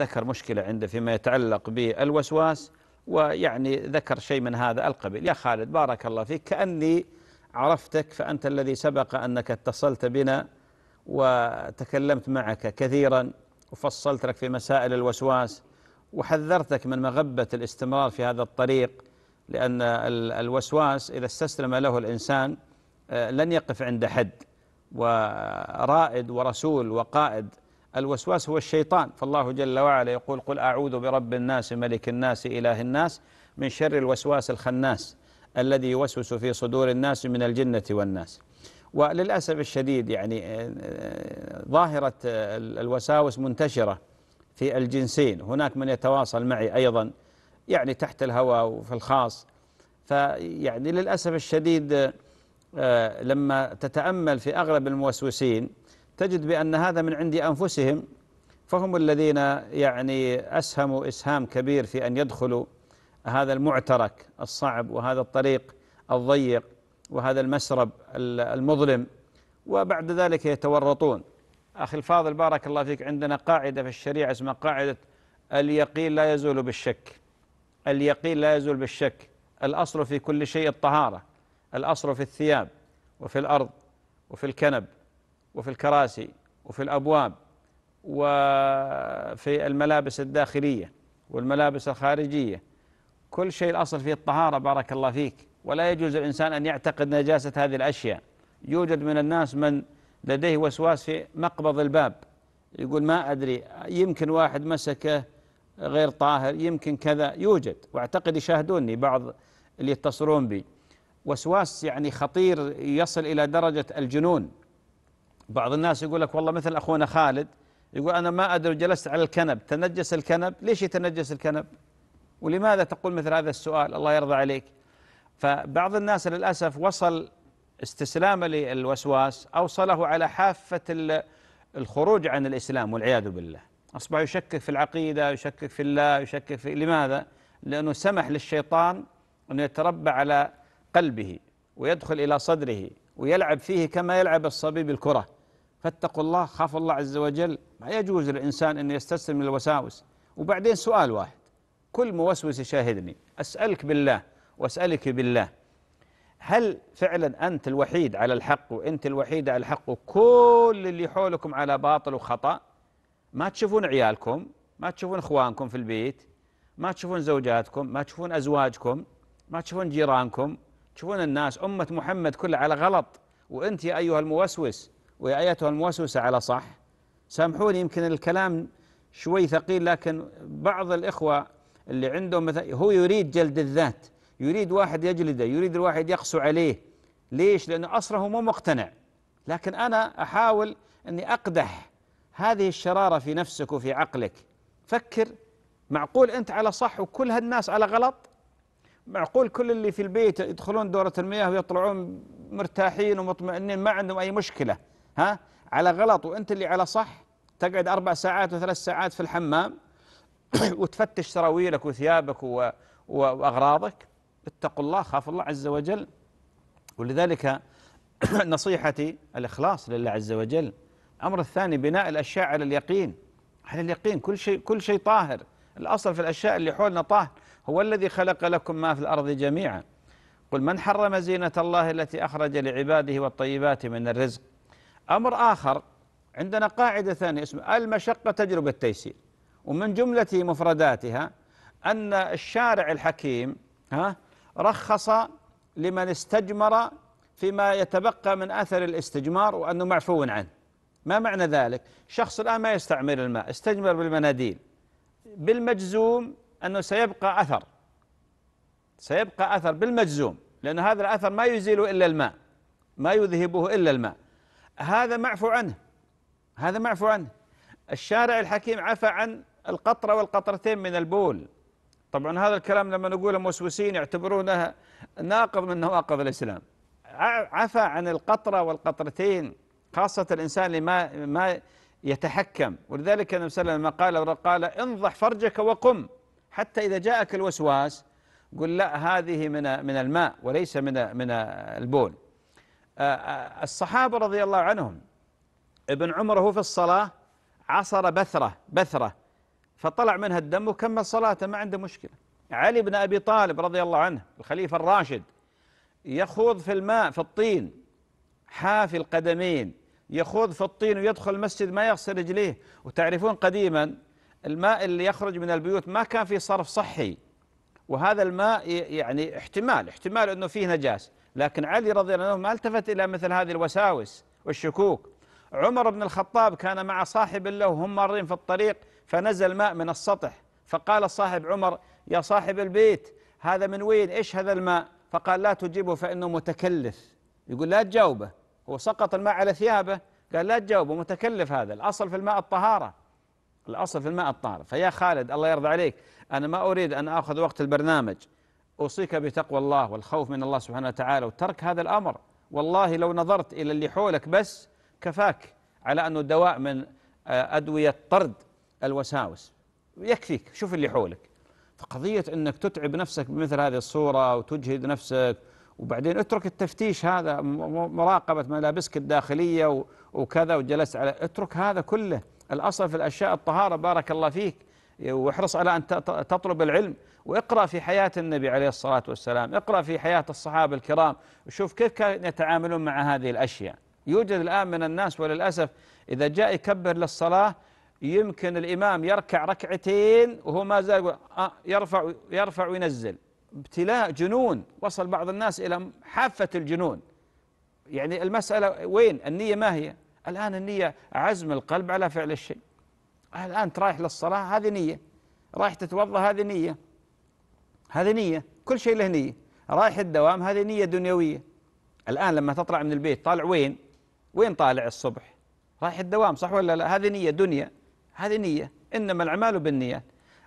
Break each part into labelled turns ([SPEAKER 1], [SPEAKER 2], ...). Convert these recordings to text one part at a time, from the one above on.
[SPEAKER 1] ذكر مشكلة عنده فيما يتعلق بالوسواس ويعني ذكر شيء من هذا القبيل يا خالد بارك الله فيك كأني عرفتك فأنت الذي سبق أنك اتصلت بنا وتكلمت معك كثيرا وفصلت لك في مسائل الوسواس وحذرتك من مغبة الاستمرار في هذا الطريق لأن الوسواس إذا استسلم له الإنسان آه، لن يقف عند حد ورائد ورسول وقائد الوسواس هو الشيطان فالله جل وعلا يقول قل أعوذ برب الناس ملك الناس إله الناس من شر الوسواس الخناس الذي يوسوس في صدور الناس من الجنة والناس وللأسف الشديد يعني آه، آه، ظاهرة الوساوس منتشرة في الجنسين هناك من يتواصل معي أيضا يعني تحت الهواء وفي الخاص فيعني للأسف الشديد آه، لما تتأمل في أغلب الموسوسين تجد بأن هذا من عند أنفسهم فهم الذين يعني أسهموا إسهام كبير في أن يدخلوا هذا المعترك الصعب وهذا الطريق الضيق وهذا المسرب المظلم وبعد ذلك يتورطون أخي الفاضل بارك الله فيك عندنا قاعدة في الشريعة اسمها قاعدة اليقين لا يزول بالشك اليقين لا يزول بالشك الأصل في كل شيء الطهارة الأصل في الثياب وفي الأرض وفي الكنب وفي الكراسي وفي الأبواب وفي الملابس الداخلية والملابس الخارجية كل شيء الأصل فيه الطهارة بارك الله فيك ولا يجوز الإنسان أن يعتقد نجاسة هذه الأشياء يوجد من الناس من لديه وسواس في مقبض الباب يقول ما أدري يمكن واحد مسكه غير طاهر يمكن كذا يوجد واعتقد يشاهدوني بعض اللي يتصلون بي وسواس يعني خطير يصل إلى درجة الجنون بعض الناس يقول لك والله مثل أخونا خالد يقول أنا ما أدري جلست على الكنب تنجس الكنب ليش يتنجس الكنب ولماذا تقول مثل هذا السؤال الله يرضى عليك فبعض الناس للأسف وصل استسلامه للوسواس أوصله على حافة الخروج عن الإسلام والعياذ بالله أصبح يشكك في العقيدة يشكك في الله يشكك في لماذا؟ لأنه سمح للشيطان أن يتربى على قلبه ويدخل إلى صدره ويلعب فيه كما يلعب الصبي بالكرة فاتقوا الله خافوا الله عز وجل ما يجوز للإنسان أن يستسلم للوساوس وبعدين سؤال واحد كل موسوس يشاهدني أسألك بالله وأسألك بالله هل فعلا أنت الوحيد على الحق وأنت الوحيدة على الحق وكل اللي حولكم على باطل وخطأ ما تشوفون عيالكم ما تشوفون إخوانكم في البيت ما تشوفون زوجاتكم ما تشوفون أزواجكم ما تشوفون جيرانكم تشوفون الناس أمة محمد كلها على غلط وأنت يا أيها الموسوس ويا أيتها الموسوسة على صح سامحوني يمكن الكلام شوي ثقيل لكن بعض الإخوة اللي عندهم مثلا هو يريد جلد الذات يريد واحد يجلده يريد الواحد يقسو عليه ليش لأنه أصلا هو مو مقتنع لكن أنا أحاول أني أقدح هذه الشرارة في نفسك وفي عقلك فكر معقول أنت على صح وكل هالناس على غلط معقول كل اللي في البيت يدخلون دورة المياه ويطلعون مرتاحين ومطمئنين ما عندهم أي مشكلة ها على غلط وانت اللي على صح تقعد اربع ساعات وثلاث ساعات في الحمام وتفتش سراويلك وثيابك و... واغراضك اتقوا الله خافوا الله عز وجل ولذلك نصيحتي الاخلاص لله عز وجل الامر الثاني بناء الاشياء على اليقين على اليقين كل شيء كل شيء طاهر الاصل في الاشياء اللي حولنا طاهر هو الذي خلق لكم ما في الارض جميعا قل من حرم زينه الله التي اخرج لعباده والطيبات من الرزق أمر آخر عندنا قاعدة ثانية اسمها المشقة تجربة التيسير ومن جملة مفرداتها أن الشارع الحكيم ها رخص لمن استجمر فيما يتبقى من أثر الاستجمار وأنه معفو عنه ما معنى ذلك شخص الآن ما يستعمل الماء استجمر بالمناديل بالمجزوم أنه سيبقى أثر سيبقى أثر بالمجزوم لأن هذا الأثر ما يزيله إلا الماء ما يذهبه إلا الماء هذا معفو عنه هذا معفو عنه الشارع الحكيم عفى عن القطرة والقطرتين من البول طبعا هذا الكلام لما نقوله موسوسين يعتبرونه ناقض من نواقض الإسلام عفى عن القطرة والقطرتين خاصة الإنسان اللي ما ما يتحكم ولذلك النبي صلى الله عليه وسلم قال قال انضح فرجك وقم حتى إذا جاءك الوسواس قل لا هذه من من الماء وليس من من البول آه، آه، الصحابة رضي الله عنهم ابن عمر هو في الصلاة عصر بثرة بثرة فطلع منها الدم وكمل صلاته ما عنده مشكلة علي بن أبي طالب رضي الله عنه الخليفة الراشد يخوض في الماء في الطين حافي القدمين يخوض في الطين ويدخل المسجد ما يغسل رجليه وتعرفون قديما الماء اللي يخرج من البيوت ما كان في صرف صحي وهذا الماء يعني احتمال احتمال أنه فيه نجاسة لكن علي رضي الله عنه ما التفت إلى مثل هذه الوساوس والشكوك عمر بن الخطاب كان مع صاحب له هم مارين في الطريق فنزل ماء من السطح فقال صاحب عمر يا صاحب البيت هذا من وين إيش هذا الماء فقال لا تجيبه فإنه متكلف يقول لا تجاوبه هو سقط الماء على ثيابه قال لا تجاوبه متكلف هذا الأصل في الماء الطهارة الأصل في الماء الطاهر فيا خالد الله يرضى عليك أنا ما أريد أن أخذ وقت البرنامج أوصيك بتقوى الله والخوف من الله سبحانه وتعالى وترك هذا الأمر والله لو نظرت إلى اللي حولك بس كفاك على أنه دواء من آه، أدوية طرد الوساوس يكفيك شوف اللي حولك فقضية أنك تتعب نفسك بمثل هذه الصورة وتجهد نفسك وبعدين اترك التفتيش هذا مراقبة ملابسك الداخلية وكذا وجلست على اترك هذا كله الأصل في الأشياء الطهارة بارك الله فيك واحرص على أن تطلب العلم واقرأ في حياة النبي عليه الصلاة والسلام اقرأ في حياة الصحابة الكرام وشوف كيف كانوا يتعاملون مع هذه الأشياء يوجد الآن من الناس وللأسف إذا جاء يكبر للصلاة يمكن الإمام يركع ركعتين وهو ما زال آه، يرفع يرفع وينزل ابتلاء جنون وصل بعض الناس إلى حافة الجنون يعني المسألة وين النية ما هي الآن النية عزم القلب على فعل الشيء الآن رايح للصلاة هذه نية رايح تتوضأ هذه نية هذه نية كل شيء له نية رايح الدوام هذه نية دنيوية الآن لما تطلع من البيت طالع وين وين طالع الصبح رايح الدوام صح ولا لا هذه نية دنيا هذه نية إنما الأعمال بالنيات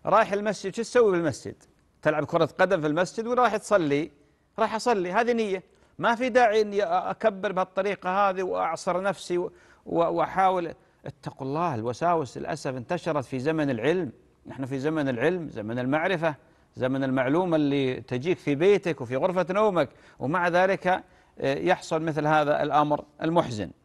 [SPEAKER 1] رايح المسجد شو تسوي بالمسجد تلعب كرة قدم في المسجد ورايح تصلي رايح أصلي هذه نية ما في داعي أني أكبر بهالطريقة هذه وأعصر نفسي وحاول اتقوا الله الوساوس للأسف انتشرت في زمن العلم نحن في زمن العلم زمن المعرفة زمن المعلومة اللي تجيك في بيتك وفي غرفة نومك ومع ذلك آه، يحصل مثل هذا الأمر المحزن